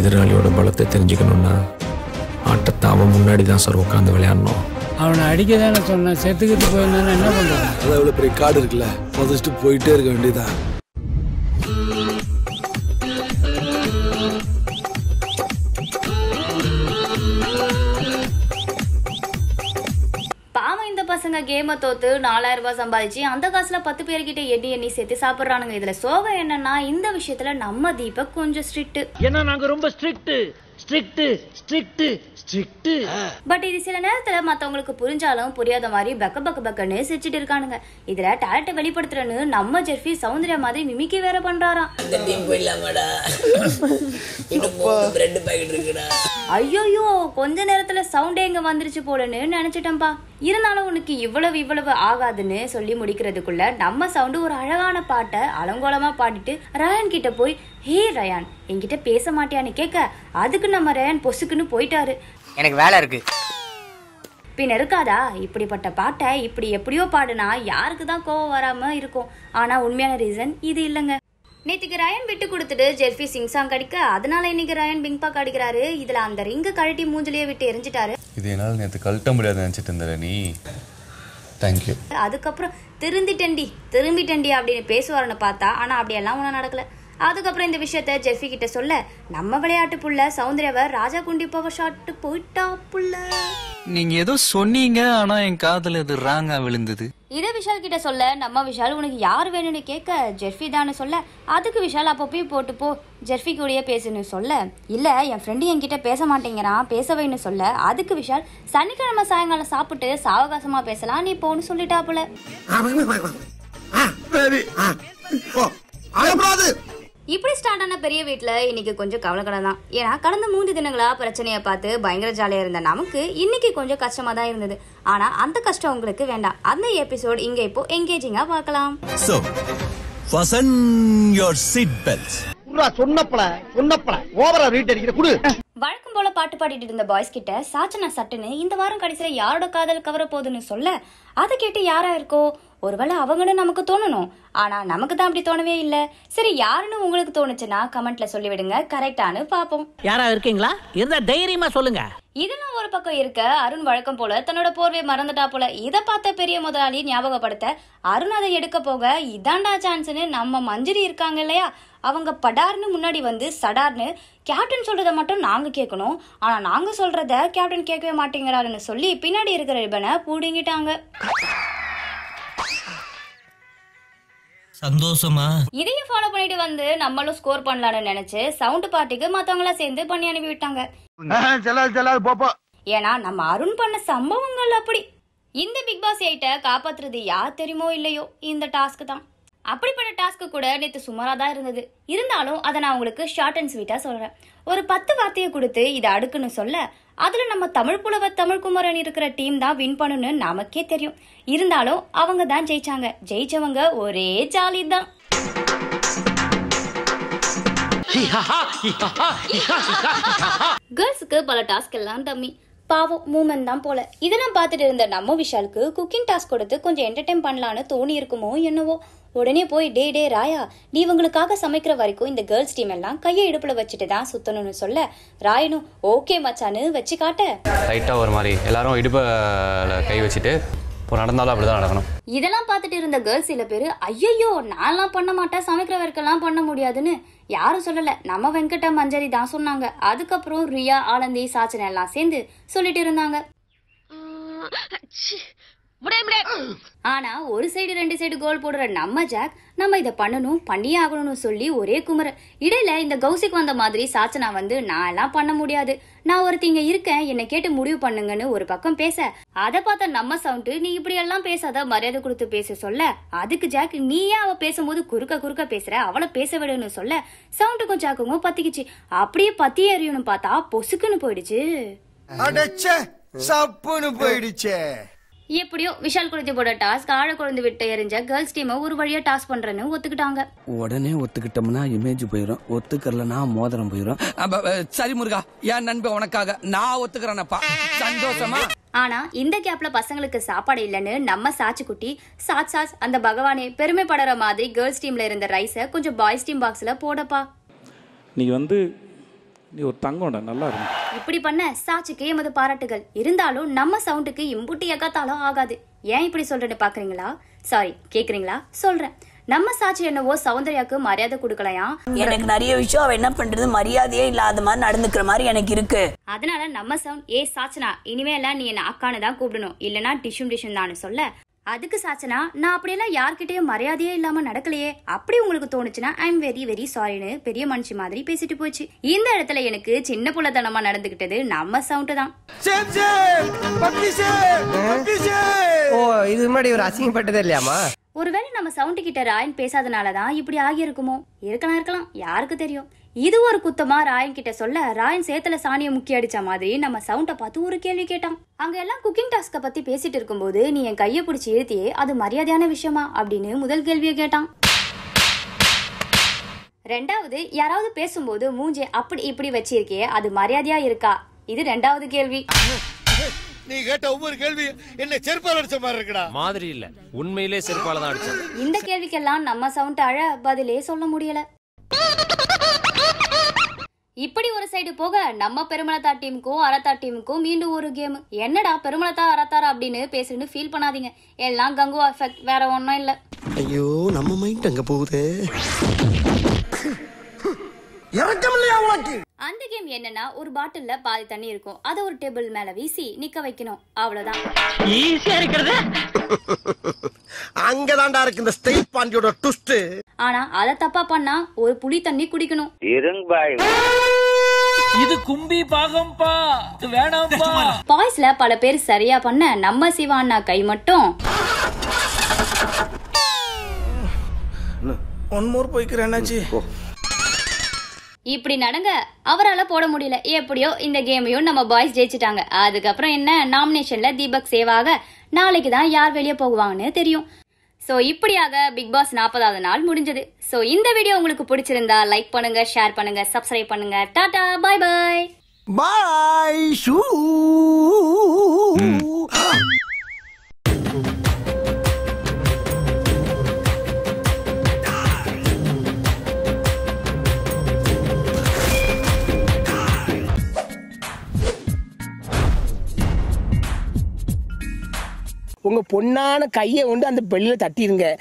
எதிராளியோட பலத்தை தெரிஞ்சுக்கணும்னா ஆட்டத்தை அவன் முன்னாடி தான் சார் உட்காந்து விளையாடணும் அவனை அடிக்க தானே சொன்னேன் செத்துக்கிட்டு போயிருந்தானே என்ன பண்ணுறான் அது இவ்வளோ பெரிய காடு இருக்குல்ல புதைச்சிட்டு போயிட்டே இருக்க வேண்டியதான் இந்த கேமை தோத்து நாலாயிரம் ரூபாய் சம்பாதிச்சு அந்த காசுல பத்து பேர்கிட்ட எண்ணி எண்ணி சேர்த்து சாப்பிடுறானுங்க இதுல சோகம் என்னன்னா இந்த விஷயத்துல நம்ம தீபக் கொஞ்சம் ஸ்ட்ரிக்ட் ஏன்னா நாங்க ரொம்ப strict strict strict strict but இது சில நேரத்துல மத்தவங்களுக்கு புரிஞ்சாலும் புரியாத மாதிரி பக்க பக்க பக்கன்னு சிரிச்சிட்டு இருக்கானுங்க இதுல டேலண்ட்டை வெளிப்படுத்துறேன்னு நம்ம ஜெர்ஃபி சௌந்தர்யா மாதிரி மிமிக்கி வேற பண்றாராம் அந்த டீம் இருக்குடா ஐயோயோ கொஞ்ச நேரத்தில் சவுண்டே இங்க வந்துருச்சு போலன்னு நினச்சிட்டேன்ப்பா இருந்தாலும் உனக்கு இவ்வளவு இவ்வளவு ஆகாதுன்னு சொல்லி முடிக்கிறதுக்குள்ள நம்ம சவுண்டு ஒரு அழகான பாட்டை அலங்கோலமாக பாடிட்டு ரயான் கிட்ட போய் ஹே ரயான் என்கிட்ட பேச மாட்டியான்னு கேட்க அதுக்கு நம்ம ரயான் பொசுக்குன்னு போயிட்டாரு எனக்கு வேலை இருக்கு பின் இருக்காதா இப்படிப்பட்ட பாட்டை இப்படி எப்படியோ பாடுனா யாருக்கு தான் கோவம் வராமல் இருக்கும் ஆனால் உண்மையான ரீசன் இது இல்லைங்க நேற்றுக்கு ரயன் விட்டு கொடுத்துட்டு ஜெர்ஃபி சிங் சாங் கடிக்க அதனால இன்னைக்கு ரயன் பிங் பாக் அடிக்கிறாரு இதுல அந்த ரிங்க கழட்டி மூஞ்சிலேயே விட்டு எரிஞ்சிட்டாரு இது என்னால நேத்து கழட்ட முடியாது நினைச்சிட்டு இருந்தா நீ தேங்க்யூ அதுக்கப்புறம் திருந்திட்டண்டி திரும்பிட்டண்டி அப்படின்னு பேசுவாருன்னு பார்த்தா ஆனால் அப்படியெல்லாம் ஒன்றும் நடக்கல அதுக்கப்புறம் இந்த விஷயத்த ஜெஃபி கிட்ட சொல்ல நம்ம விளையாட்டு புள்ள சௌந்தர்யாவை ராஜா குண்டி பவர் ஷாட்டு போயிட்டா புள்ள நீங்க ஏதோ சொன்னீங்க ஆனா என் காதல் இது ராங்கா விழுந்தது இதை விஷால் கிட்ட சொல்ல நம்ம விஷால் உனக்கு யார் வேணும்னு கேட்க ஜெர்ஃபி தான்னு சொல்ல அதுக்கு விஷால் போய் போட்டு போ ஜெர்ஃபி கூடயே பேசுன்னு சொல்ல இல்லை என் ஃப்ரெண்டு என்கிட்ட பேச மாட்டேங்கிறான் பேசவைன்னு சொல்ல அதுக்கு விஷால் சனிக்கிழமை சாயங்காலம் சாப்பிட்டு சாவகாசமா பேசலாம் நீ போன்னு சொல்லிட்டாப்புல இப்படி ஸ்டார்ட் ஆன பெரிய வீட்டில் இன்னைக்கு கொஞ்சம் கவலைக்கடை தான் ஏன்னா கடந்த மூன்று தினங்களா பிரச்சனையை பார்த்து பயங்கர ஜாலியாக இருந்த நமக்கு இன்னைக்கு கொஞ்சம் கஷ்டமாக தான் இருந்தது ஆனால் அந்த கஷ்டம் உங்களுக்கு வேண்டாம் அந்த எபிசோட் இங்கே இப்போ எங்கேஜிங்காக பார்க்கலாம் So, வழக்கம் போல பாட்டு பாடிட்டு இருந்த பாய்ஸ் கிட்ட சாச்சனா சட்டுன்னு இந்த வாரம் கடைசியில யாரோட காதல் கவர போகுதுன்னு சொல்ல அதை கேட்டு யாரா இருக்கோ ஒருவேளை அவங்களும் நமக்கு தோணணும் ஆனால் நமக்கு தான் அப்படி தோணவே இல்லை சரி யாருன்னு உங்களுக்கு தோணுச்சுன்னா கமெண்ட்ல சொல்லிவிடுங்க கரெக்டானு பார்ப்போம் யாரா இருக்கீங்களா இருந்தா தைரியமா சொல்லுங்க இதெல்லாம் ஒரு பக்கம் இருக்க அருண் வழக்கம் போல தன்னோட போர்வை மறந்துட்டா போல இதை பார்த்த பெரிய முதலாளி ஞாபகப்படுத்த அருண் அதை எடுக்க போக இதாண்டா சான்ஸ்னு நம்ம மஞ்சுரி இருக்காங்க இல்லையா அவங்க படார்னு முன்னாடி வந்து சடார்னு கேப்டன் சொல்றத மட்டும் நாங்க கேட்கணும் ஆனா நாங்க சொல்றத கேப்டன் கேட்கவே மாட்டேங்கிறாருன்னு சொல்லி பின்னாடி இருக்கிற ரிபனை பூடிங்கிட்டாங்க சந்தோஷமா இதையும் ஃபாலோ பண்ணிட்டு வந்து நம்மளும் ஸ்கோர் பண்ணலாம்னு நினைச்சு சவுண்ட் பார்ட்டிக்கு மத்தவங்கள சேர்ந்து பண்ணி அனுப்பி விட்டாங்க ஏன்னா நம்ம அருண் பண்ண சம்பவங்கள் அப்படி இந்த பிக் பாஸ் எயிட்ட காப்பாத்துறது யார் தெரியுமோ இல்லையோ இந்த டாஸ்க் தான் அப்படிப்பட்ட டாஸ்க் கூட நேற்று சுமாராக தான் இருந்தது இருந்தாலும் அதை நான் உங்களுக்கு ஷார்ட் அண்ட் ஸ்வீட்டா சொல்றேன் ஒரு பத்து வார்த்தையை கொடுத்து இதை அடுக்குன்னு சொல்ல அதில் நம்ம தமிழ் புலவர் குமரன் இருக்கிற டீம் தான் வின் பண்ணுன்னு நமக்கே தெரியும் இருந்தாலும் அவங்க தான் ஜெயிச்சாங்க ஜெயிச்சவங்க ஒரே ஜாலி தான் கேர்ள்ஸுக்கு பல டாஸ்க் எல்லாம் தம்மி பாவம் மூமெண்ட் தான் போல இதெல்லாம் பார்த்துட்டு இருந்த நம்ம விஷாலுக்கு குக்கிங் டாஸ்க் கொடுத்து கொஞ்சம் என்டர்டைன் பண்ணலான்னு தோணி இருக்குமோ என்னவோ உடனே போய் டே டே ராயா நீ இவங்களுக்காக சமைக்கிற வரைக்கும் இந்த கேர்ள்ஸ் டீம் எல்லாம் கையை இடுப்புல வச்சுட்டு தான் சுத்தணும்னு சொல்ல ராயனும் ஓகே மச்சான்னு வச்சு காட்ட லைட்டா ஒரு மாதிரி எல்லாரும் இடுப்பு கை வச்சுட்டு இப்போ நடந்தாலும் அப்படிதான் நடக்கணும் இதெல்லாம் பார்த்துட்டு இருந்த கேர்ள்ஸ் சில பேர் ஐயோ நான்லாம் பண்ண மாட்டேன் சமைக்கிற வரைக்கெல்லாம் பண்ண முடியாதுன்னு யாரும் சொல்லல நம்ம வெங்கட்ட மஞ்சரி தான் சொன்னாங்க அதுக்கப்புறம் ரியா ஆலந்தி சாச்சனை எல்லாம் சேர்ந்து சொல்லிட்டு இருந்தாங்க ஆனா ஒரு சைடு ரெண்டு சைடு கோல் போடுற நம்ம ஜாக் நம்ம இதை பண்ணணும் பண்ணியே ஆகணும்னு சொல்லி ஒரே குமர இடையில இந்த கௌசிக்கு வந்த மாதிரி சாச்சனா வந்து நான் எல்லாம் பண்ண முடியாது நான் ஒருத்திங்க இருக்கேன் என்னை கேட்டு முடிவு பண்ணுங்கன்னு ஒரு பக்கம் பேச அதை பார்த்த நம்ம சவுண்டு நீ இப்படி எல்லாம் பேசாத மரியாதை கொடுத்து பேச சொல்ல அதுக்கு ஜாக் நீயே அவ பேசும்போது குறுக்க குறுக்க பேசுற அவளை பேச விடுன்னு சொல்ல சவுண்டுக்கும் ஜாக்குக்கும் பத்திக்குச்சு அப்படியே பத்தி எறியணும் பார்த்தா பொசுக்குன்னு போயிடுச்சு சப்புன்னு போயிடுச்சே எப்படியோ விஷால் குழந்தை போட டாஸ்க் ஆழ குழந்தை விட்டு எரிஞ்ச கேர்ள்ஸ் டீமை ஒரு வழியா டாஸ் பண்றேன்னு ஒத்துக்கிட்டாங்க உடனே ஒத்துக்கிட்டோம்னா இமேஜ் போயிடும் ஒத்துக்கறலனா மோதிரம் போயிடும் சரி முருகா என் நண்பன் உனக்காக நான் ஒத்துக்கிறேனப்பா சந்தோஷமா ஆனா இந்த கேப்ல பசங்களுக்கு சாப்பாடு இல்லைன்னு நம்ம குட்டி சாத் சாஸ் அந்த பகவானே பெருமைப்படுற மாதிரி கேர்ள்ஸ் டீம்ல இருந்த ரைஸை கொஞ்சம் பாய்ஸ் டீம் பாக்ஸ்ல போடப்பா நீ வந்து நீ ஒரு தங்கோட நல்லா இருக்கும் இப்படி பண்ண சாட்சிக்கு எமது பாராட்டுகள் இருந்தாலும் நம்ம சவுண்டுக்கு இம்புட்டி எக்காத்தாலும் ஆகாது ஏன் இப்படி சொல்றேன்னு பாக்குறீங்களா சாரி கேக்குறீங்களா சொல்றேன் நம்ம சாட்சி என்னவோ சௌந்தர்யாக்கு மரியாதை கொடுக்கலையா எனக்கு நிறைய விஷயம் அவ என்ன பண்றது மரியாதையே இல்லாத மாதிரி நடந்துக்கிற மாதிரி எனக்கு இருக்கு அதனால நம்ம சவுண்ட் ஏ சாச்சனா இனிமேல நீ என்ன அக்கானு தான் கூப்பிடணும் இல்லனா டிஷும் டிஷும் தான் சொல்ல அதுக்கு சாச்சனா நான் அப்படியெல்லாம் யார்கிட்டயும் மரியாதையே இல்லாம நடக்கலையே அப்படி உங்களுக்கு தோணுச்சுன்னா ஐ வெரி வெரி சாரின்னு பெரிய மனுஷி மாதிரி பேசிட்டு போச்சு இந்த இடத்துல எனக்கு சின்ன புள்ளத்தனமா நடந்துகிட்டது நம்ம சவுண்ட் தான் ஒரு அசிங்கப்பட்டதே இல்லையாமா ஒருவேளை நம்ம சவுண்ட் கிட்ட ராயன் பேசாதனாலதான் இப்படி ஆகி இருக்குமோ இருக்கலாம் இருக்கலாம் யாருக்கு தெரியும் இது ஒரு குத்தமா ராயன் கிட்ட சொல்ல ராயன் சேத்துல சாணியை முக்கி அடிச்ச மாதிரி நம்ம சவுண்டை பார்த்து ஒரு கேள்வி கேட்டான் அங்க எல்லாம் குக்கிங் டாஸ்க பத்தி பேசிட்டு இருக்கும்போது நீ என் கையை பிடிச்சி இழுத்தியே அது மரியாதையான விஷயமா அப்படின்னு முதல் கேள்வியை கேட்டான் ரெண்டாவது யாராவது பேசும்போது மூஞ்சே அப்படி இப்படி வச்சிருக்கே அது மரியாதையா இருக்கா இது ரெண்டாவது கேள்வி நீ கேட்ட ஒவ்வொரு கேள்வி என்ன செருப்பால் அடிச்ச மாதிரி இருக்கடா மாதிரி இல்ல உண்மையிலே செருப்பால தான் அடிச்சது இந்த கேள்விக்கெல்லாம் நம்ம சவுண்ட் அழ பதிலே சொல்ல முடியல இப்படி ஒரு சைடு போக நம்ம பெருமளத்தா டீமுக்கும் அரத்தா டீமுக்கும் மீண்டும் ஒரு கேம் என்னடா பெருமளத்தா அரத்தாரா அப்படின்னு பேசுன்னு ஃபீல் பண்ணாதீங்க எல்லாம் கங்குவா எஃபெக்ட் வேற ஒன்றும் இல்லை ஐயோ நம்ம மைண்ட் அங்க போகுது அந்த கேம் என்னன்னா ஒரு பாட்டில்ல பாதி தண்ணி இருக்கும் அதை ஒரு டேபிள் மேல வீசி நிக்க வைக்கணும் அவ்வளவுதான் ஈஸியா இருக்கிறது அங்கதான்டா இருக்கு இந்த ஸ்டைல் பாண்டியோட ட்விஸ்ட் ஆனா அத தப்பா பண்ணா ஒரு புளி தண்ணி குடிக்கணும் இருங்க இது கும்பி பாகம்பா வேணாம்பா பாய்ஸ்ல பல பேர் சரியா பண்ண நம்ம சிவாண்ணா கை மட்டும் ஒன் மோர் போய்க்கிறேன்னாச்சு இப்படி நடங்க அவரால் போட முடியல எப்படியோ இந்த கேமையும் நம்ம பாய்ஸ் ஜெயிச்சிட்டாங்க அதுக்கப்புறம் என்ன நாமினேஷன்ல தீபக் சேவாக நாளைக்கு தான் யார் வெளியே போகுவாங்கன்னு தெரியும் ஸோ இப்படியாக பிக் பாஸ் நாற்பதாவது நாள் முடிஞ்சது ஸோ இந்த வீடியோ உங்களுக்கு பிடிச்சிருந்தா லைக் பண்ணுங்க ஷேர் பண்ணுங்க சப்ஸ்கிரைப் பண்ணுங்க டாடா பாய் பாய் பாய் ஷூ உங்க பொண்ணான கையை வந்து அந்த பெல்லில் தட்டிடுங்க